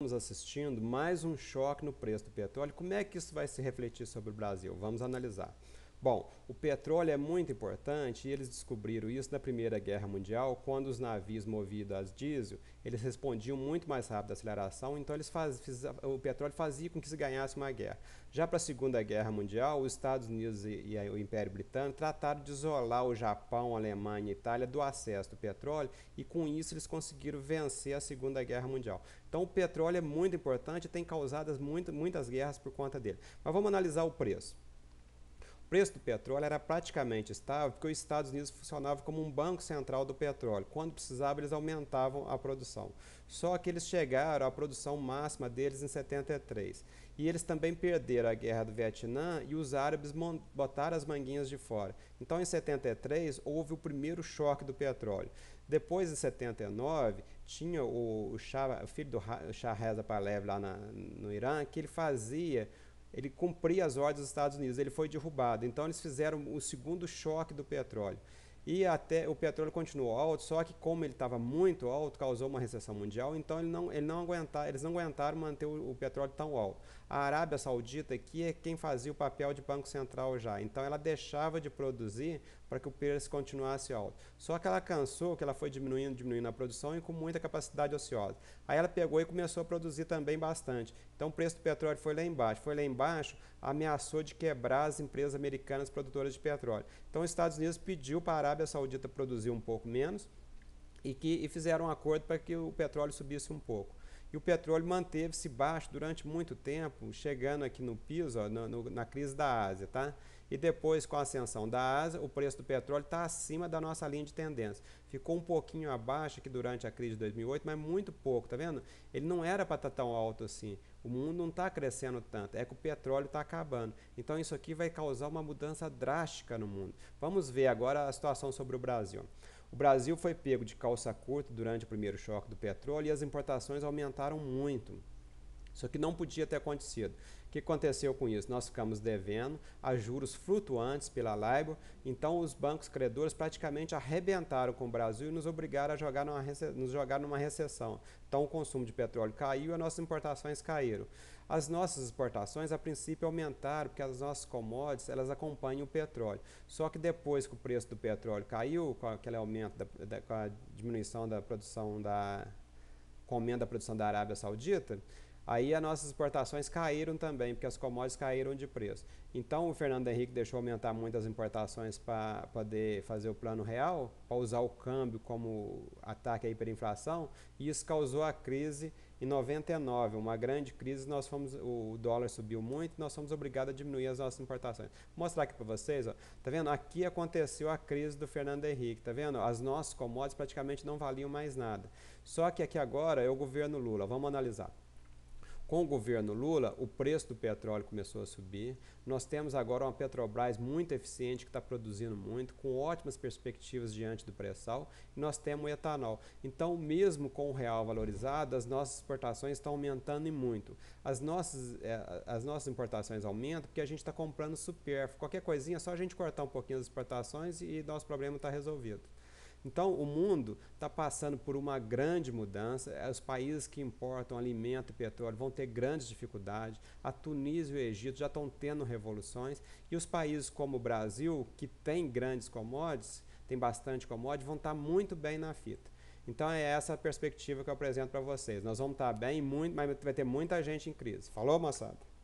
Estamos assistindo mais um choque no preço do petróleo. Como é que isso vai se refletir sobre o Brasil? Vamos analisar. Bom, o petróleo é muito importante e eles descobriram isso na Primeira Guerra Mundial, quando os navios movidos a diesel, eles respondiam muito mais rápido à aceleração, então eles faz, fiz, o petróleo fazia com que se ganhasse uma guerra. Já para a Segunda Guerra Mundial, os Estados Unidos e, e o Império Britânico trataram de isolar o Japão, a Alemanha e a Itália do acesso do petróleo e com isso eles conseguiram vencer a Segunda Guerra Mundial. Então o petróleo é muito importante e tem causado muitas guerras por conta dele. Mas vamos analisar o preço preço do petróleo era praticamente estável, porque os Estados Unidos funcionavam como um banco central do petróleo. Quando precisava, eles aumentavam a produção. Só que eles chegaram à produção máxima deles em 73. E eles também perderam a guerra do Vietnã e os árabes botaram as manguinhas de fora. Então, em 73, houve o primeiro choque do petróleo. Depois, em 79, tinha o, o, Shah, o filho do Shah Reza Pahlavi lá na, no Irã, que ele fazia ele cumpria as ordens dos Estados Unidos, ele foi derrubado. Então eles fizeram o segundo choque do petróleo. E até o petróleo continuou alto, só que como ele estava muito alto, causou uma recessão mundial, então ele não, ele não aguentar, eles não aguentaram manter o, o, petróleo tão alto. A Arábia Saudita aqui é quem fazia o papel de banco central já, então ela deixava de produzir para que o preço continuasse alto. Só que ela cansou, que ela foi diminuindo, diminuindo a produção e com muita capacidade ociosa. Aí ela pegou e começou a produzir também bastante. Então o preço do petróleo foi lá embaixo. Foi lá embaixo, ameaçou de quebrar as empresas americanas produtoras de petróleo. Então os Estados Unidos pediu para a Arábia Saudita produzir um pouco menos e que e fizeram um acordo para que o petróleo subisse um pouco. E o petróleo manteve-se baixo durante muito tempo, chegando aqui no piso, ó, no, no, na crise da Ásia, tá? E depois, com a ascensão da Ásia, o preço do petróleo está acima da nossa linha de tendência. Ficou um pouquinho abaixo aqui durante a crise de 2008, mas muito pouco, tá vendo? Ele não era para estar tá tão alto assim. O mundo não está crescendo tanto, é que o petróleo está acabando. Então isso aqui vai causar uma mudança drástica no mundo. Vamos ver agora a situação sobre o Brasil. O Brasil foi pego de calça curta durante o primeiro choque do petróleo e as importações aumentaram muito. Isso que não podia ter acontecido. O que aconteceu com isso? Nós ficamos devendo a juros flutuantes pela LIBOR, então os bancos credores praticamente arrebentaram com o Brasil e nos obrigaram a jogar numa, nos jogar numa recessão. Então o consumo de petróleo caiu e as nossas importações caíram. As nossas exportações, a princípio, aumentaram, porque as nossas commodities elas acompanham o petróleo. Só que depois que o preço do petróleo caiu, com aquele aumento, da, da, com a diminuição da produção da. com o aumento da produção da Arábia Saudita, Aí as nossas exportações caíram também, porque as commodities caíram de preço. Então o Fernando Henrique deixou aumentar muito as importações para poder fazer o plano real, para usar o câmbio como ataque à hiperinflação, e isso causou a crise em 99, uma grande crise, nós fomos, o dólar subiu muito, nós fomos obrigados a diminuir as nossas importações. Vou mostrar aqui para vocês, ó. Tá vendo? Aqui aconteceu a crise do Fernando Henrique, tá vendo? As nossas commodities praticamente não valiam mais nada. Só que aqui agora é o governo Lula. Vamos analisar. Com o governo Lula, o preço do petróleo começou a subir. Nós temos agora uma Petrobras muito eficiente, que está produzindo muito, com ótimas perspectivas diante do pré-sal. nós temos o etanol. Então, mesmo com o real valorizado, as nossas exportações estão aumentando e muito. As nossas, é, as nossas importações aumentam porque a gente está comprando supérfluo. Qualquer coisinha, é só a gente cortar um pouquinho as exportações e nosso problema está resolvido. Então, o mundo está passando por uma grande mudança. É, os países que importam alimento e petróleo vão ter grandes dificuldades. A Tunísia e o Egito já estão tendo revoluções. E os países como o Brasil, que tem grandes commodities, tem bastante commodities, vão estar tá muito bem na fita. Então, é essa a perspectiva que eu apresento para vocês. Nós vamos estar tá bem, muito, mas vai ter muita gente em crise. Falou, moçada?